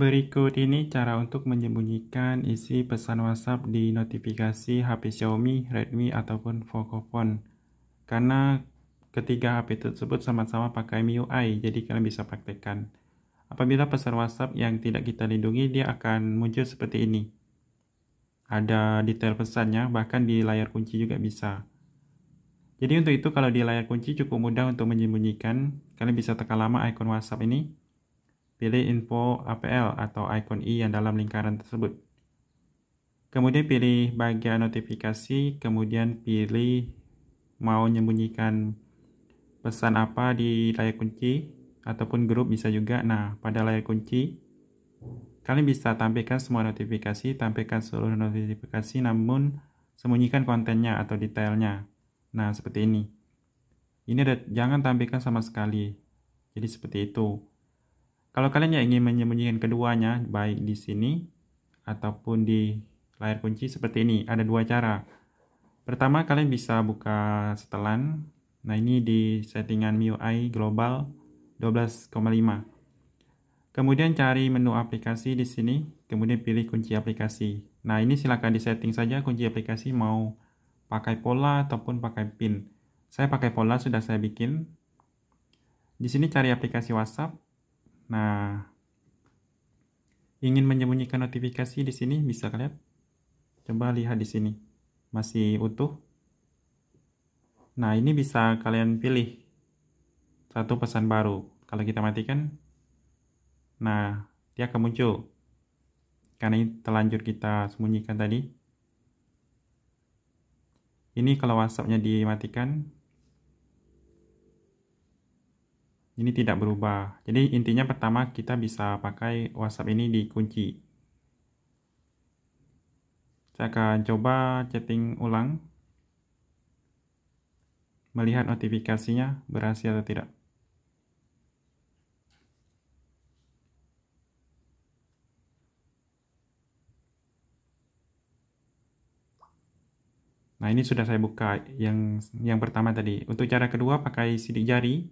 Berikut ini cara untuk menyembunyikan isi pesan WhatsApp di notifikasi HP Xiaomi, Redmi, ataupun Pocophone. Karena ketiga HP tersebut sama-sama pakai MIUI, jadi kalian bisa praktekkan. Apabila pesan WhatsApp yang tidak kita lindungi, dia akan muncul seperti ini. Ada detail pesannya, bahkan di layar kunci juga bisa. Jadi untuk itu kalau di layar kunci cukup mudah untuk menyembunyikan. Kalian bisa tekan lama ikon WhatsApp ini, Pilih info APL atau icon i yang dalam lingkaran tersebut. Kemudian pilih bagian notifikasi, kemudian pilih mau menyembunyikan pesan apa di layar kunci ataupun grup bisa juga. Nah, pada layar kunci kalian bisa tampilkan semua notifikasi, tampilkan seluruh notifikasi namun sembunyikan kontennya atau detailnya. Nah, seperti ini. Ini ada, jangan tampilkan sama sekali. Jadi seperti itu. Kalau kalian ya ingin menyembunyikan keduanya, baik di sini ataupun di layar kunci seperti ini. Ada dua cara. Pertama, kalian bisa buka setelan. Nah, ini di settingan MIUI global 12,5. Kemudian cari menu aplikasi di sini, kemudian pilih kunci aplikasi. Nah, ini silahkan setting saja kunci aplikasi mau pakai pola ataupun pakai pin. Saya pakai pola sudah saya bikin. Di sini cari aplikasi WhatsApp, Nah, ingin menyembunyikan notifikasi di sini bisa kalian coba lihat di sini masih utuh. Nah, ini bisa kalian pilih satu pesan baru. Kalau kita matikan, nah dia akan muncul karena ini telanjur kita sembunyikan tadi. Ini kalau WhatsApp-nya dimatikan, ini tidak berubah jadi intinya pertama kita bisa pakai WhatsApp ini dikunci saya akan coba chatting ulang melihat notifikasinya berhasil atau tidak Nah, ini sudah saya buka yang yang pertama tadi. Untuk cara kedua pakai sidik jari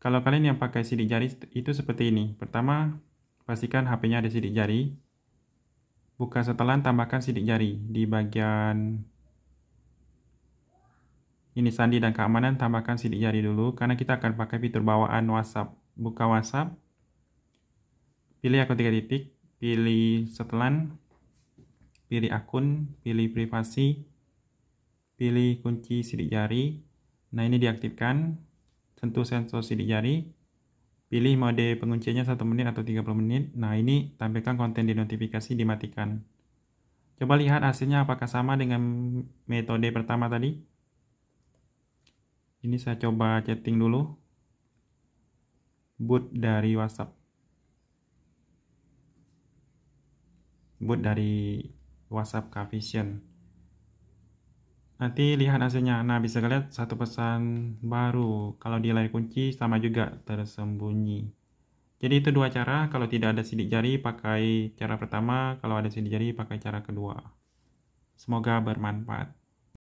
kalau kalian yang pakai sidik jari itu seperti ini. Pertama, pastikan HP-nya ada sidik jari. Buka setelan, tambahkan sidik jari di bagian ini sandi dan keamanan, tambahkan sidik jari dulu karena kita akan pakai fitur bawaan WhatsApp. Buka WhatsApp, pilih akun tiga titik, pilih setelan, pilih akun, pilih privasi, pilih kunci sidik jari. Nah, ini diaktifkan sentuh sensor sidik jari, pilih mode penguncinya satu menit atau 30 menit. Nah, ini tampilkan konten di notifikasi dimatikan. Coba lihat hasilnya apakah sama dengan metode pertama tadi. Ini saya coba chatting dulu. Boot dari WhatsApp. Boot dari WhatsApp Coefficient. Nanti lihat hasilnya. Nah, bisa kalian satu pesan baru. Kalau di layar kunci sama juga tersembunyi. Jadi itu dua cara, kalau tidak ada sidik jari pakai cara pertama, kalau ada sidik jari pakai cara kedua. Semoga bermanfaat.